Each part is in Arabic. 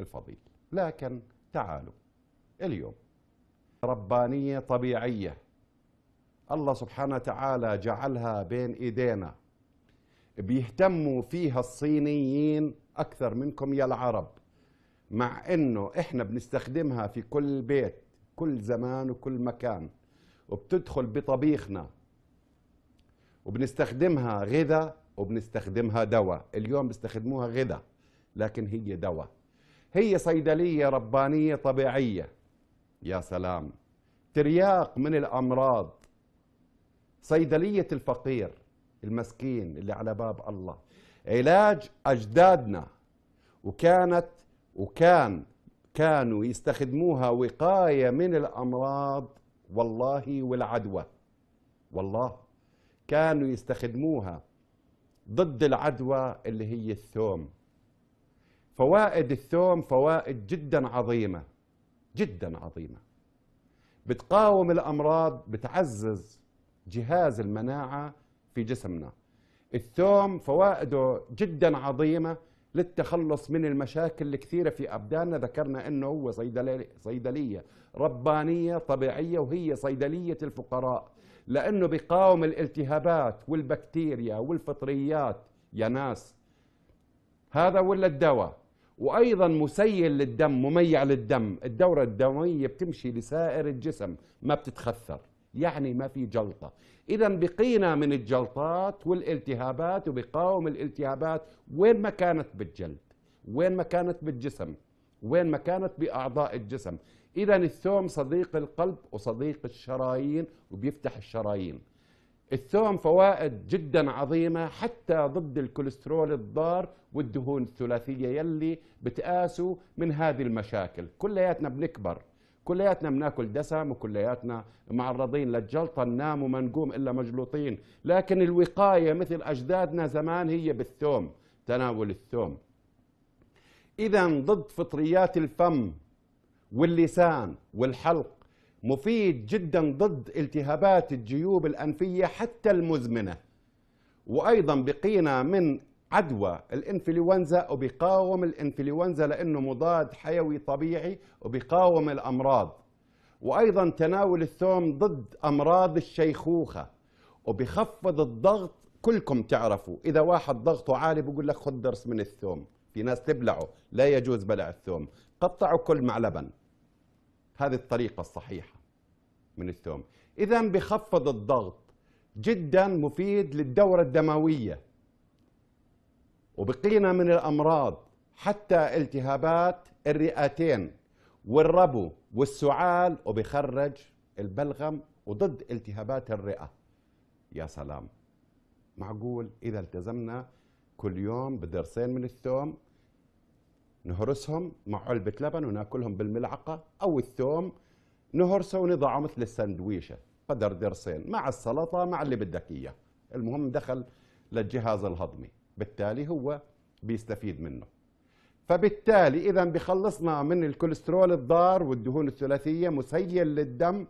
الفضيل لكن تعالوا اليوم ربانية طبيعية الله سبحانه وتعالى جعلها بين إيدينا بيهتموا فيها الصينيين أكثر منكم يا العرب مع أنه إحنا بنستخدمها في كل بيت كل زمان وكل مكان وبتدخل بطبيخنا وبنستخدمها غذاء وبنستخدمها دواء اليوم بيستخدموها غذاء لكن هي دواء هي صيدلية ربانية طبيعية يا سلام ترياق من الأمراض صيدلية الفقير المسكين اللي على باب الله علاج أجدادنا وكانت وكان كانوا يستخدموها وقاية من الأمراض والله والعدوى والله كانوا يستخدموها ضد العدوى اللي هي الثوم فوائد الثوم فوائد جدا عظيمة جدا عظيمة بتقاوم الأمراض بتعزز جهاز المناعة في جسمنا الثوم فوائده جدا عظيمة للتخلص من المشاكل الكثيرة في أبداننا ذكرنا أنه هو صيدلية ربانية طبيعية وهي صيدلية الفقراء لأنه بيقاوم الالتهابات والبكتيريا والفطريات يا ناس هذا ولا الدواء وايضا مسيل للدم مميع للدم الدوره الدمويه بتمشي لسائر الجسم ما بتتخثر يعني ما في جلطه اذا بقينا من الجلطات والالتهابات وبقاوم الالتهابات وين ما كانت بالجلد وين ما كانت بالجسم وين ما كانت باعضاء الجسم اذا الثوم صديق القلب وصديق الشرايين وبيفتح الشرايين الثوم فوائد جدا عظيمة حتى ضد الكوليسترول الضار والدهون الثلاثية يلي بتقاسوا من هذه المشاكل كلياتنا بنكبر كلياتنا بناكل دسم وكلياتنا معرضين للجلطة ننام وما نقوم إلا مجلوطين لكن الوقاية مثل أجدادنا زمان هي بالثوم تناول الثوم إذا ضد فطريات الفم واللسان والحلق مفيد جدا ضد التهابات الجيوب الأنفية حتى المزمنة وأيضا بقينا من عدوى الإنفلونزا وبيقاوم الإنفلونزا لأنه مضاد حيوي طبيعي وبيقاوم الأمراض وأيضا تناول الثوم ضد أمراض الشيخوخة وبخفض الضغط كلكم تعرفوا إذا واحد ضغطه عالي بقول لك خذ درس من الثوم في ناس تبلعه لا يجوز بلع الثوم قطعوا كل مع لبن هذه الطريقة الصحيحة من الثوم إذا بخفض الضغط جدا مفيد للدورة الدموية وبقينا من الأمراض حتى التهابات الرئتين والربو والسعال وبخرج البلغم وضد التهابات الرئة يا سلام معقول إذا التزمنا كل يوم بدرسين من الثوم نهرسهم مع علبة لبن وناكلهم بالملعقة أو الثوم نهرسه ونضعه مثل السندويشة قدر درسين مع السلطة مع اللي بدك إياه المهم دخل للجهاز الهضمي بالتالي هو بيستفيد منه فبالتالي إذا بخلصنا من الكوليسترول الضار والدهون الثلاثية مسيل للدم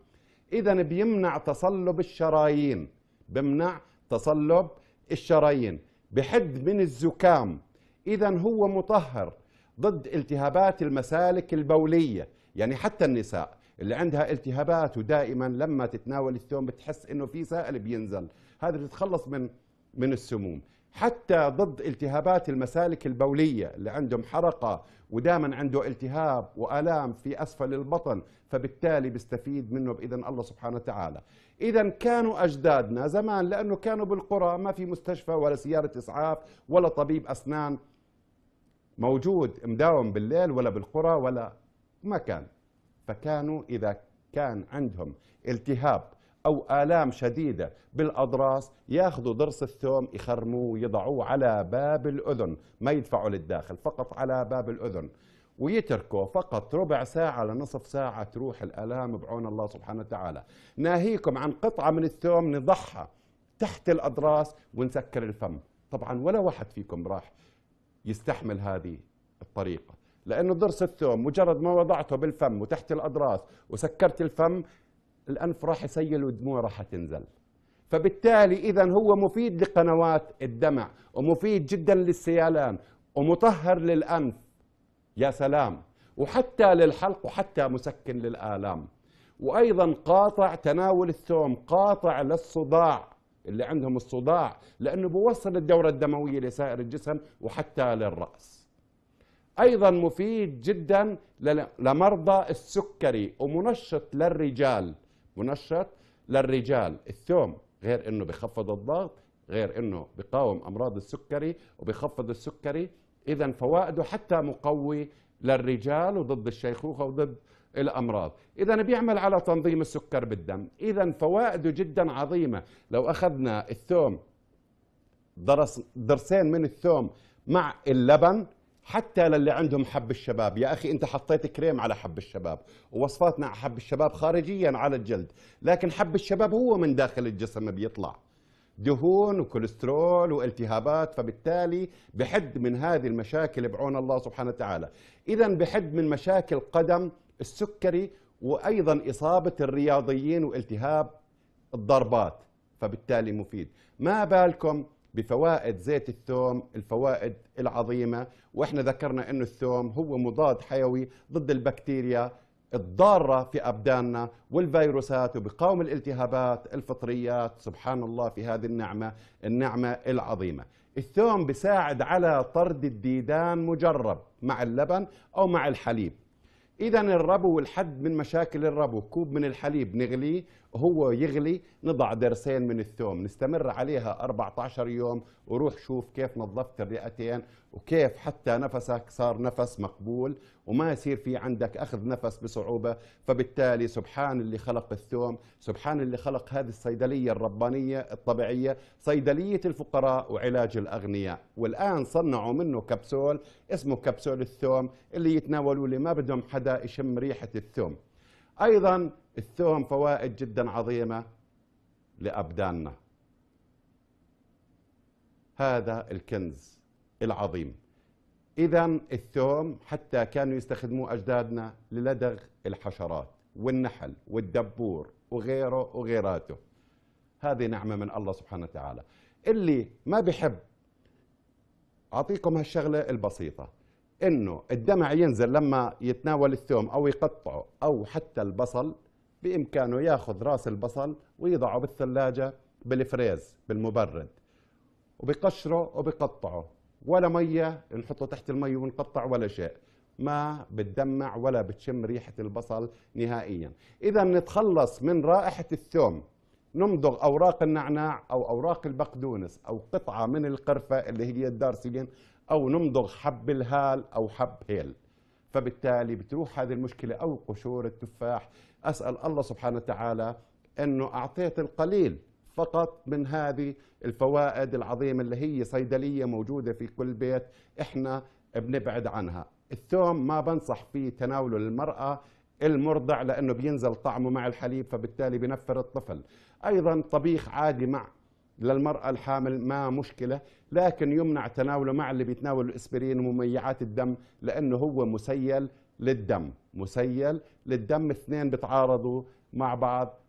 إذا بيمنع تصلب الشرايين بمنع تصلب الشرايين بحد من الزكام إذا هو مطهر ضد التهابات المسالك البولية يعني حتى النساء اللي عندها التهابات ودائما لما تتناول الثوم بتحس انه في سائل بينزل هذا بتتخلص من من السموم حتى ضد التهابات المسالك البولية اللي عندهم حرقة ودائما عنده التهاب وآلام في أسفل البطن فبالتالي بيستفيد منه بإذن الله سبحانه وتعالى إذا كانوا أجدادنا زمان لأنه كانوا بالقرى ما في مستشفى ولا سيارة إسعاف ولا طبيب أسنان موجود مداوم بالليل ولا بالقرى ولا مكان فكانوا إذا كان عندهم التهاب أو آلام شديدة بالأضراس ياخذوا ضرس الثوم يخرموه ويضعوه على باب الأذن ما يدفعوا للداخل فقط على باب الأذن ويتركوا فقط ربع ساعة لنصف ساعة تروح الآلام بعون الله سبحانه وتعالى ناهيكم عن قطعة من الثوم نضعها تحت الأضراس ونسكر الفم طبعا ولا واحد فيكم راح يستحمل هذه الطريقة لأنه ضرس الثوم مجرد ما وضعته بالفم وتحت الأضراس وسكرت الفم الأنف راح يسيل والدموع راح تنزل فبالتالي إذا هو مفيد لقنوات الدمع ومفيد جدا للسيالان ومطهر للأنف يا سلام وحتى للحلق وحتى مسكن للآلام وأيضا قاطع تناول الثوم قاطع للصداع اللي عندهم الصداع لأنه بوصل الدورة الدموية لسائر الجسم وحتى للرأس أيضا مفيد جدا لمرضى السكري ومنشط للرجال منشط للرجال الثوم غير أنه بخفض الضغط غير أنه بقاوم أمراض السكري وبخفض السكري إذا فوائده حتى مقوي للرجال وضد الشيخوخة وضد الأمراض إذا بيعمل على تنظيم السكر بالدم إذا فوائده جدا عظيمة لو أخذنا الثوم درس درسين من الثوم مع اللبن حتى للي عندهم حب الشباب يا أخي أنت حطيت كريم على حب الشباب ووصفاتنا على حب الشباب خارجيا على الجلد لكن حب الشباب هو من داخل الجسم بيطلع دهون وكوليسترول والتهابات فبالتالي بحد من هذه المشاكل بعون الله سبحانه وتعالى إذا بحد من مشاكل قدم السكري وايضا اصابه الرياضيين والتهاب الضربات فبالتالي مفيد ما بالكم بفوائد زيت الثوم الفوائد العظيمه واحنا ذكرنا انه الثوم هو مضاد حيوي ضد البكتيريا الضاره في ابداننا والفيروسات وبقاوم الالتهابات الفطريات سبحان الله في هذه النعمه النعمه العظيمه الثوم بيساعد على طرد الديدان مجرب مع اللبن او مع الحليب اذا الربو والحد من مشاكل الربو كوب من الحليب نغليه هو يغلي نضع درسين من الثوم نستمر عليها 14 يوم وروح شوف كيف نظفت الرئتين وكيف حتى نفسك صار نفس مقبول وما يصير في عندك أخذ نفس بصعوبة فبالتالي سبحان اللي خلق الثوم سبحان اللي خلق هذه الصيدلية الربانية الطبيعية صيدلية الفقراء وعلاج الأغنياء والآن صنعوا منه كبسول اسمه كبسول الثوم اللي يتناولوا لي ما بدهم حدا يشم ريحة الثوم أيضا الثوم فوائد جدا عظيمة لأبداننا هذا الكنز العظيم إذا الثوم حتى كانوا يستخدموه أجدادنا للدغ الحشرات والنحل والدبور وغيره وغيراته هذه نعمة من الله سبحانه وتعالى اللي ما بحب أعطيكم هالشغلة البسيطة إنه الدمع ينزل لما يتناول الثوم أو يقطعه أو حتى البصل بإمكانه ياخذ راس البصل ويضعه بالثلاجة بالفريز بالمبرد وبقشره وبقطعه ولا ميه نحطه تحت الميه ونقطع ولا شيء ما بتدمع ولا بتشم ريحه البصل نهائيا اذا نتخلص من رائحه الثوم نمضغ اوراق النعناع او اوراق البقدونس او قطعه من القرفه اللي هي الدارسلين او نمضغ حب الهال او حب هيل فبالتالي بتروح هذه المشكله او قشور التفاح اسال الله سبحانه وتعالى انه اعطيت القليل فقط من هذه الفوائد العظيمة اللي هي صيدلية موجودة في كل بيت إحنا بنبعد عنها الثوم ما بنصح فيه تناوله للمرأة المرضع لأنه بينزل طعمه مع الحليب فبالتالي بنفر الطفل أيضا طبيخ عادي مع للمرأة الحامل ما مشكلة لكن يمنع تناوله مع اللي بيتناول الإسبرين ومميعات الدم لأنه هو مسيل للدم مسيل للدم اثنين بتعارضوا مع بعض